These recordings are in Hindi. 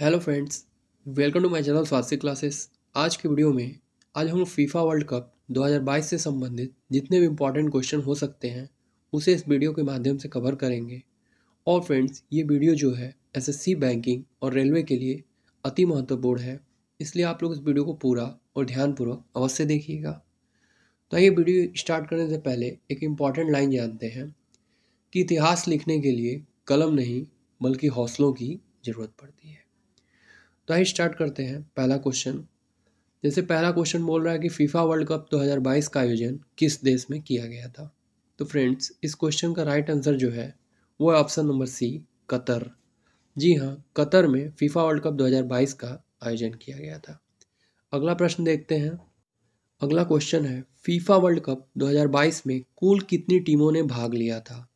hello friends welcome to my channel स्वास्थ्य क्लासेस आज के वीडियो में आज हम फीफा वर्ल्ड कप 2022 से संबंधित जितने भी इम्पॉर्टेंट क्वेश्चन हो सकते हैं उसे इस वीडियो के माध्यम से कवर करेंगे और फ्रेंड्स ये वीडियो जो है एसएससी बैंकिंग और रेलवे के लिए अति महत्वपूर्ण है इसलिए आप लोग इस वीडियो को पूरा और ध्यानपूर्वक अवश्य देखिएगा तो ये वीडियो स्टार्ट करने से पहले एक इम्पॉर्टेंट लाइन जानते हैं कि इतिहास लिखने के लिए कलम नहीं बल्कि हौसलों की ज़रूरत पड़ती है तो आइए स्टार्ट करते हैं पहला क्वेश्चन जैसे पहला क्वेश्चन बोल रहा है कि फीफा वर्ल्ड कप 2022 का आयोजन किस देश में किया गया था तो फ्रेंड्स इस क्वेश्चन का राइट आंसर जो है वो है ऑप्शन नंबर सी कतर जी हाँ कतर में फीफा वर्ल्ड कप 2022 का आयोजन किया गया था अगला प्रश्न देखते हैं अगला क्वेश्चन है फीफा वर्ल्ड कप 2022 में कुल कितनी टीमों ने भाग लिया था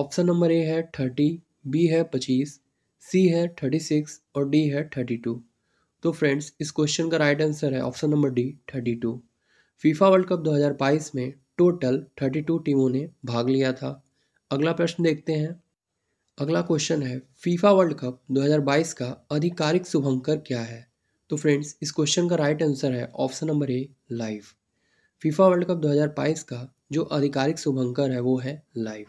ऑप्शन नंबर ए है थर्टी बी है पच्चीस सी है थर्टी सिक्स और डी है थर्टी टू तो फ्रेंड्स इस क्वेश्चन का राइट आंसर है option number D thirty two FIFA World Cup 2022 में टोटल थर्टी टू टीमों ने भाग लिया था अगला प्रश्न देखते हैं अगला क्वेश्चन है फीफा वर्ल्ड कप 2022 का आधिकारिक शुभंकर क्या है तो फ्रेंड्स इस क्वेश्चन का राइट आंसर है option number A live FIFA World Cup 2022 का जो आधिकारिक शुभंकर है वो है लाइव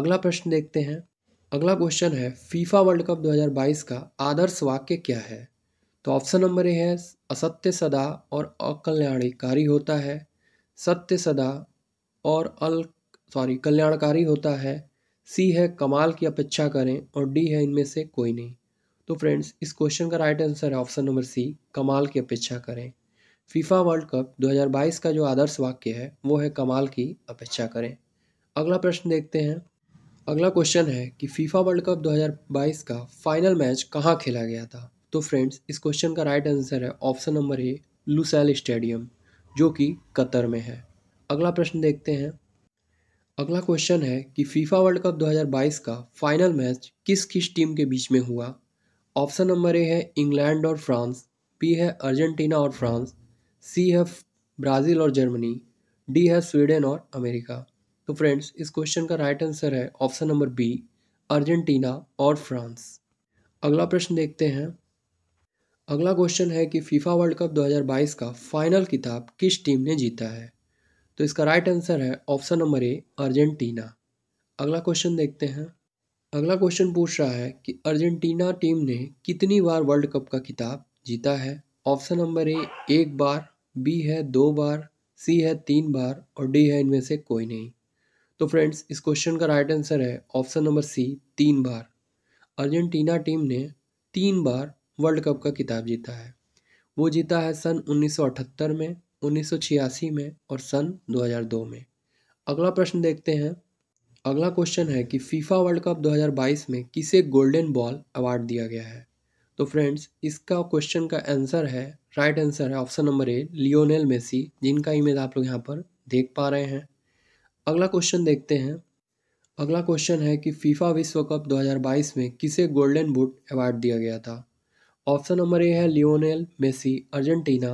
अगला प्रश्न देखते हैं अगला क्वेश्चन है फीफा वर्ल्ड कप 2022 का आदर्श वाक्य क्या है तो ऑप्शन नंबर ए है असत्य सदा और अकल्याणकारी होता है सत्य सदा और अल सॉरी कल्याणकारी होता है सी है कमाल की अपेक्षा करें और डी है इनमें से कोई नहीं तो फ्रेंड्स इस क्वेश्चन का राइट आंसर है ऑप्शन नंबर सी कमाल की अपेक्षा करें फीफा वर्ल्ड कप 2022 का जो आदर्श वाक्य है वो है कमाल की अपेक्षा करें अगला प्रश्न देखते हैं अगला क्वेश्चन है कि फीफा वर्ल्ड कप 2022 का फाइनल मैच कहाँ खेला गया था तो फ्रेंड्स इस क्वेश्चन का राइट आंसर है option number A Lusail Stadium जो कि कतर में है अगला प्रश्न देखते हैं अगला क्वेश्चन है कि फीफा वर्ल्ड कप 2022 का फाइनल मैच किस किस टीम के बीच में हुआ ऑप्शन नंबर ए है इंग्लैंड और फ्रांस बी है अर्जेंटीना और फ्रांस सी है ब्राज़ील और जर्मनी डी है स्वीडन और अमेरिका तो फ्रेंड्स इस क्वेश्चन का राइट आंसर है ऑप्शन नंबर बी अर्जेंटीना और फ्रांस अगला प्रश्न देखते हैं अगला क्वेश्चन है कि फीफा वर्ल्ड कप 2022 का फाइनल किताब किस टीम ने जीता है तो इसका राइट आंसर है ऑप्शन नंबर ए अर्जेंटीना अगला क्वेश्चन देखते हैं अगला क्वेश्चन पूछ रहा है कि अर्जेंटीना टीम ने कितनी बार वर्ल्ड कप का किताब जीता है ऑप्शन नंबर ए एक बार बी है दो बार सी है तीन बार और डी है इनमें से कोई नहीं तो फ्रेंड्स इस क्वेश्चन का राइट आंसर है ऑप्शन नंबर सी तीन बार अर्जेंटीना टीम ने तीन बार वर्ल्ड कप का किताब जीता है वो जीता है सन 1978 में 1986 में और सन 2002 में अगला प्रश्न देखते हैं अगला क्वेश्चन है कि फीफा वर्ल्ड कप 2022 में किसे गोल्डन बॉल अवार्ड दिया गया है तो फ्रेंड्स इसका क्वेश्चन का आंसर है राइट आंसर है option number A Lionel Messi जिनका इमेज आप लोग यहाँ पर देख पा रहे हैं अगला क्वेश्चन देखते हैं अगला क्वेश्चन है कि फीफा विश्व कप 2022 में किसे गोल्डन बुट अवार्ड दिया गया था ऑप्शन नंबर ए है लियोनेल मेसी अर्जेंटीना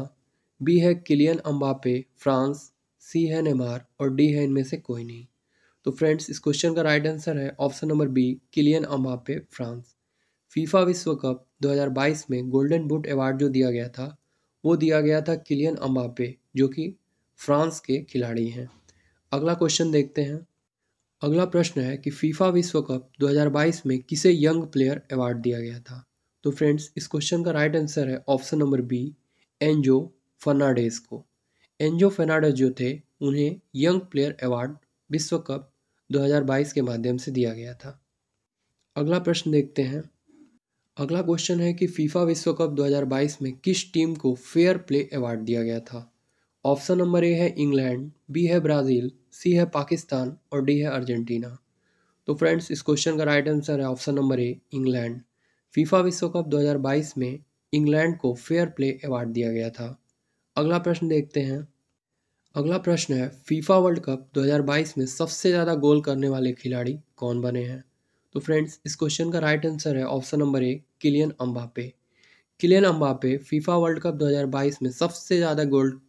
बी है किलियन अम्बापे फ्रांस सी है नेमार और डी है इनमें से कोई नहीं तो फ्रेंड्स इस क्वेश्चन का राइट आंसर है option number B Kylian Mbappe France FIFA विश्व कप 2022 में गोल्डन बुट अवार्ड जो दिया गया था वो दिया गया था किलियन अम्बापे जो कि फ्रांस के खिलाड़ी हैं अगला क्वेश्चन देखते हैं अगला प्रश्न है कि फीफा विश्व कप 2022 में किसे यंग प्लेयर अवार्ड दिया गया था तो फ्रेंड्स इस क्वेश्चन का राइट आंसर है option number B Enzo Fernandez को एनजो फर्नाडेस जो थे उन्हें यंग प्लेयर अवार्ड विश्व कप 2022 के माध्यम से दिया गया था अगला प्रश्न देखते हैं अगला क्वेश्चन है कि फीफा विश्व कप 2022 में किस टीम को फेयर प्ले अवार्ड दिया गया था ऑप्शन नंबर ए है इंग्लैंड बी है ब्राज़ील सी है पाकिस्तान और डी है अर्जेंटीना तो फ्रेंड्स इस क्वेश्चन का राइट आंसर है option number A England FIFA विश्व कप 2022 में इंग्लैंड को फेयर प्ले अवार्ड दिया गया था अगला प्रश्न देखते हैं अगला प्रश्न है फीफा वर्ल्ड कप 2022 में सबसे ज़्यादा गोल करने वाले खिलाड़ी कौन बने हैं तो फ्रेंड्स इस क्वेश्चन का राइट आंसर है option number A Kylian Mbappe Kylian Mbappe FIFA World Cup 2022 में सबसे ज़्यादा गोल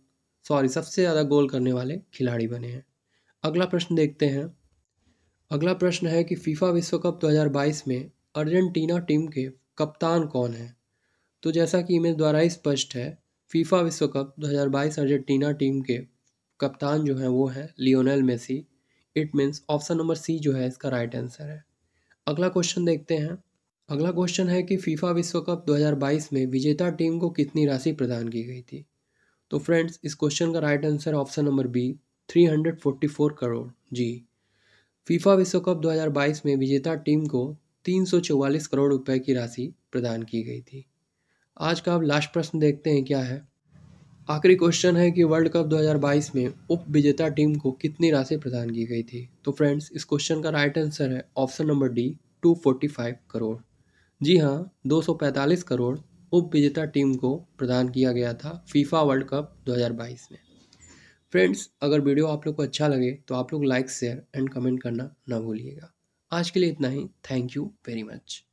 सॉरी सबसे ज़्यादा गोल करने वाले खिलाड़ी बने हैं अगला प्रश्न देखते हैं अगला प्रश्न है कि फीफा विश्व कप 2022 में अर्जेंटीना टीम के कप्तान कौन है तो जैसा कि इमेज द्वारा ही स्पष्ट है फीफा विश्व कप 2022 अर्जेंटीना टीम के कप्तान जो हैं वो हैं Lionel Messi it means option number C जो है इसका राइट आंसर है अगला क्वेश्चन देखते हैं अगला क्वेश्चन है कि फीफा विश्व कप 2022 में विजेता टीम को कितनी राशि प्रदान की गई थी तो फ्रेंड्स इस क्वेश्चन का right answer option number B 344 crore जी फीफा विश्व कप 2022 में विजेता टीम को 344 करोड़ रुपए की राशि प्रदान की गई थी आज का अब लास्ट प्रश्न देखते हैं क्या है आखिरी क्वेश्चन है कि वर्ल्ड कप 2022 में उप विजेता टीम को कितनी राशि प्रदान की गई थी तो फ्रेंड्स इस क्वेश्चन का राइट आंसर है ऑप्शन नंबर डी 245 करोड़ जी हाँ 245 करोड़ उप विजेता टीम को प्रदान किया गया था फीफा वर्ल्ड कप 2022 में फ्रेंड्स अगर वीडियो आप लोग को अच्छा लगे तो आप लोग लाइक शेयर एंड कमेंट करना ना भूलिएगा आज के लिए इतना ही थैंक यू वेरी मच